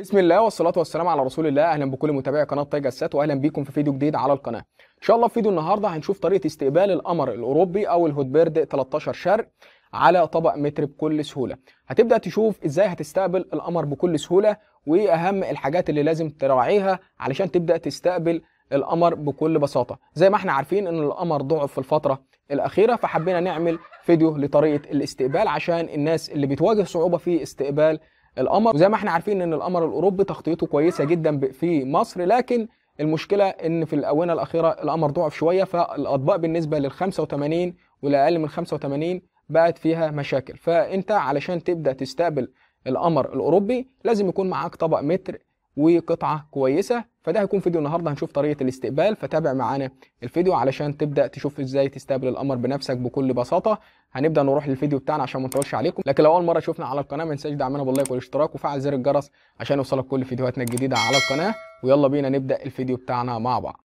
بسم الله والصلاه والسلام على رسول الله اهلا بكل متابعي قناه طي السات واهلا بيكم في فيديو جديد على القناه ان شاء الله في فيديو النهارده هنشوف طريقه استقبال القمر الاوروبي او الهوتبيرد بيرد 13 شرق على طبق متر بكل سهوله هتبدا تشوف ازاي هتستقبل القمر بكل سهوله وايه اهم الحاجات اللي لازم تراعيها علشان تبدا تستقبل القمر بكل بساطه زي ما احنا عارفين ان القمر ضعف في الفتره الاخيره فحبينا نعمل فيديو لطريقه الاستقبال عشان الناس اللي بتواجه صعوبه في استقبال القمر وزي ما احنا عارفين ان القمر الاوروبي تغطيته كويسه جدا في مصر لكن المشكله ان في الاونه الاخيره القمر ضعف شويه فالاطباق بالنسبه لل 85 والاقل من 85 بقت فيها مشاكل فانت علشان تبدا تستقبل القمر الاوروبي لازم يكون معاك طبق متر وقطعه كويسه فده هيكون فيديو النهارده هنشوف طريقه الاستقبال فتابع معانا الفيديو علشان تبدا تشوف ازاي تستقبل الامر بنفسك بكل بساطه هنبدا نروح للفيديو بتاعنا عشان ما نطولش عليكم لكن لو اول مره تشوفنا على القناه ما تنساش دعمنا باللايك والاشتراك وفعل زر الجرس عشان يوصلك كل فيديوهاتنا الجديده على القناه ويلا بينا نبدا الفيديو بتاعنا مع بعض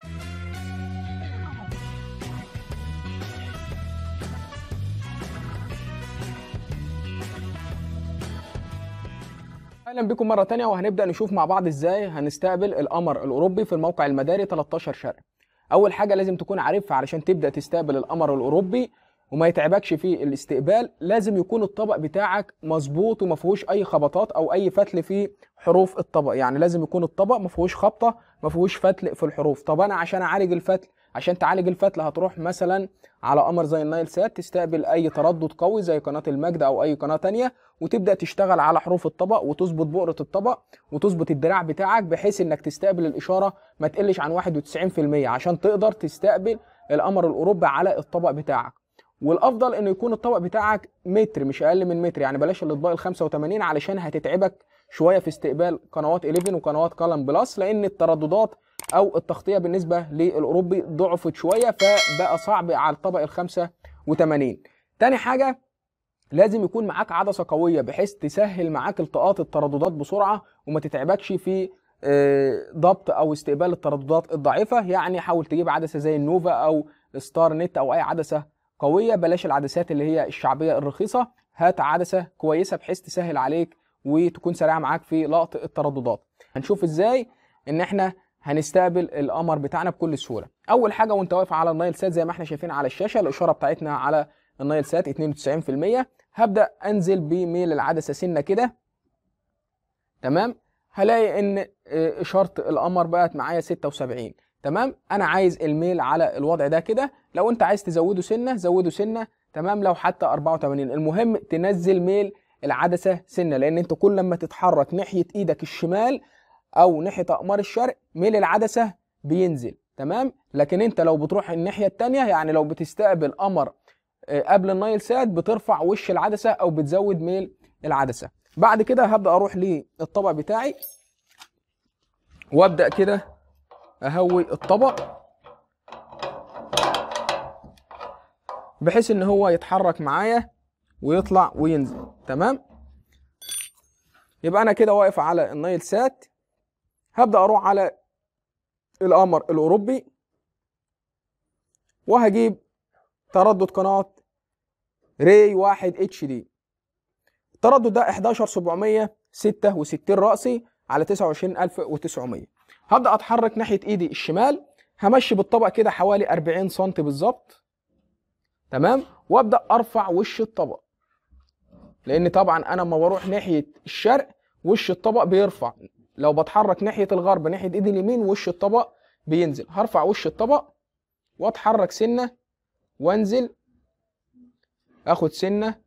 اهلا بكم مره تانية وهنبدا نشوف مع بعض ازاي هنستقبل القمر الاوروبي في الموقع المداري 13 شرق اول حاجه لازم تكون عارفها علشان تبدا تستقبل القمر الاوروبي وما يتعبكش في الاستقبال لازم يكون الطبق بتاعك مظبوط وما فيهوش اي خبطات او اي فتل في حروف الطبق يعني لازم يكون الطبق ما فيهوش خبطه ما فيهوش فتل في الحروف طب انا عشان اعالج الفتل عشان تعالج الفتله هتروح مثلا على قمر زي النايل سات تستقبل اي تردد قوي زي قناه المجد او اي قناه تانية وتبدا تشتغل على حروف الطبق وتظبط بؤره الطبق وتظبط الدراع بتاعك بحيث انك تستقبل الاشاره ما تقلش عن 91% عشان تقدر تستقبل القمر الاوروبي على الطبق بتاعك والافضل انه يكون الطبق بتاعك متر مش اقل من متر يعني بلاش الاطباق ال 85 علشان هتتعبك شويه في استقبال قنوات 11 وقنوات كالم بلس لان الترددات او التغطيه بالنسبه للاوروبي ضعفت شويه فبقى صعب على الطبق ال 85 تاني حاجه لازم يكون معاك عدسه قويه بحيث تسهل معاك التقاط الترددات بسرعه وما تتعبكش في آه، ضبط او استقبال الترددات الضعيفه يعني حاول تجيب عدسه زي النوفا او ستار نت او اي عدسه قويه بلاش العدسات اللي هي الشعبيه الرخيصه هات عدسه كويسه بحيث تسهل عليك وتكون سريعه معاك في لقط الترددات هنشوف ازاي ان احنا هنستقبل القمر بتاعنا بكل سهوله اول حاجه وانت واقف على النايل سات زي ما احنا شايفين على الشاشه الاشاره بتاعتنا على النايل سات 92% هبدا انزل بميل العدسه سنه كده تمام هلاقي ان آه، اشاره القمر بقت معايا 76 تمام انا عايز الميل على الوضع ده كده لو انت عايز تزوده سنه زوده سنه تمام لو حتى 84 المهم تنزل ميل العدسه سنه لان انت كل لما تتحرك ناحيه ايدك الشمال او ناحيه اقمار الشرق ميل العدسه بينزل تمام لكن انت لو بتروح الناحيه الثانيه يعني لو بتستقبل قمر آه، قبل النايل سات بترفع وش العدسه او بتزود ميل العدسه بعد كده هبدا اروح للطبق بتاعي وابدا كده اهوي الطبق بحيث ان هو يتحرك معايا ويطلع وينزل تمام يبقى انا كده واقف على النايل سات هبدأ أروح على القمر الأوروبي وهجيب تردد قناة ري 1 اتش دي التردد ده 11766 رأسي على 29900 هبدأ أتحرك ناحية إيدي الشمال همشي بالطبق كده حوالي 40 سم بالظبط تمام وابدا ارفع وش الطبق لان طبعا انا لما بروح ناحيه الشرق وش الطبق بيرفع لو بتحرك ناحيه الغرب ناحيه ايدي اليمين وش الطبق بينزل هرفع وش الطبق واتحرك سنه وانزل اخد سنه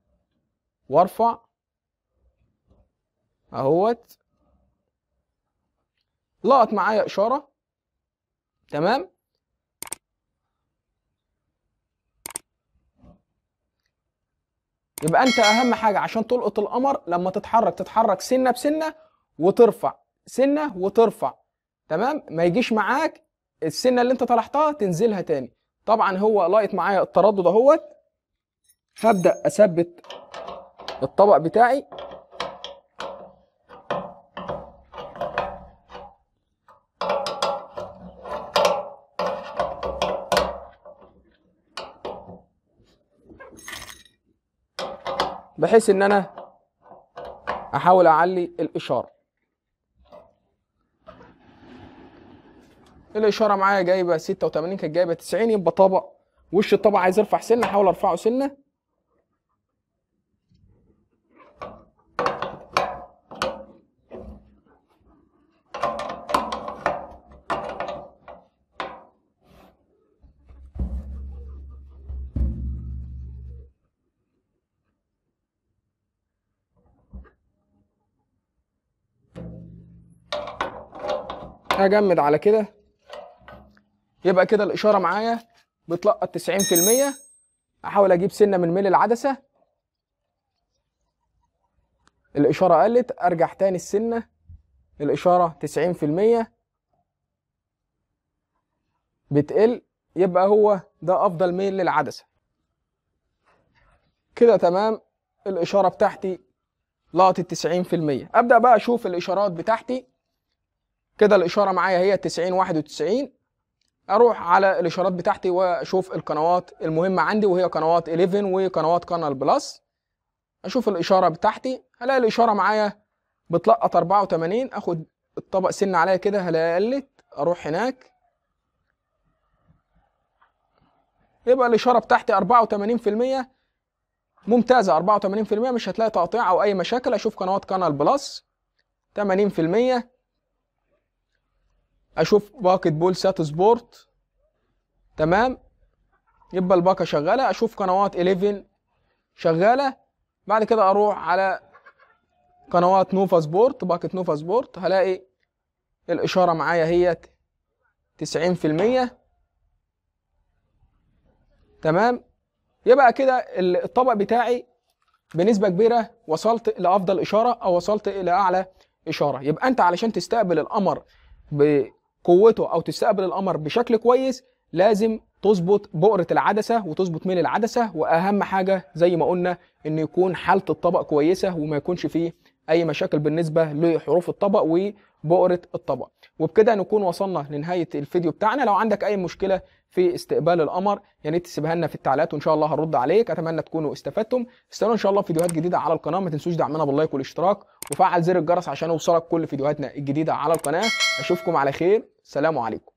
وارفع اهوت لقط معايا اشاره تمام يبقى انت اهم حاجه عشان تلقط القمر لما تتحرك تتحرك سنه بسنه وترفع سنه وترفع تمام ما يجيش معاك السنه اللي انت طرحتها تنزلها تاني طبعا هو لاقط معايا التردد اهوت هبدا اثبت الطبق بتاعي بحيث ان انا احاول اعلي الاشاره الاشاره معايا جايبه 86 كانت جايبه 90 يبقى طبق وش الطبق عايز ارفع سنه احاول ارفعه سنه اجمد على كده يبقى كده الاشاره معايا بتلقط 90% احاول اجيب سنه من ميل العدسه الاشاره قلت ارجع تاني السنه الاشاره 90% بتقل يبقى هو ده افضل ميل للعدسه كده تمام الاشاره بتاعتي لقطت 90% ابدا بقى اشوف الاشارات بتاعتي كده الاشاره معايا هي 90 91 اروح على الاشارات بتاعتي واشوف القنوات المهمه عندي وهي قنوات 11 وقنوات كانال بلس اشوف الاشاره بتاعتي هلاقي الاشاره معايا بتلقط 84 اخد الطبق سن عليا كده هلاقي قلت اروح هناك يبقى الاشاره بتاعتي 84% ممتازه 84% مش هتلاقي تقطيع او اي مشاكل اشوف قنوات كانال بلس 80% اشوف باكت بول سات سبورت تمام يبقى الباقه شغاله اشوف قنوات 11 شغاله بعد كده اروح على قنوات نوفا سبورت باكت نوفا سبورت هلاقي الاشاره معايا هي 90% تمام يبقى كده الطبق بتاعي بنسبه كبيره وصلت لافضل اشاره او وصلت الى اعلى اشاره يبقى انت علشان تستقبل الامر قوته او تستقبل القمر بشكل كويس لازم تظبط بؤرة العدسة وتظبط ميل العدسة واهم حاجة زي ما قلنا ان يكون حالة الطبق كويسة وما يكونش فيه اي مشاكل بالنسبة لحروف الطبق بؤره الطبق وبكده نكون وصلنا لنهايه الفيديو بتاعنا لو عندك اي مشكله في استقبال القمر يا ريت تسيبها لنا في التعليقات وان شاء الله هرد عليك اتمنى تكونوا استفدتم استنوا ان شاء الله فيديوهات جديده على القناه ما تنسوش دعمنا باللايك والاشتراك وفعل زر الجرس عشان يوصلك كل فيديوهاتنا الجديده على القناه اشوفكم على خير سلام عليكم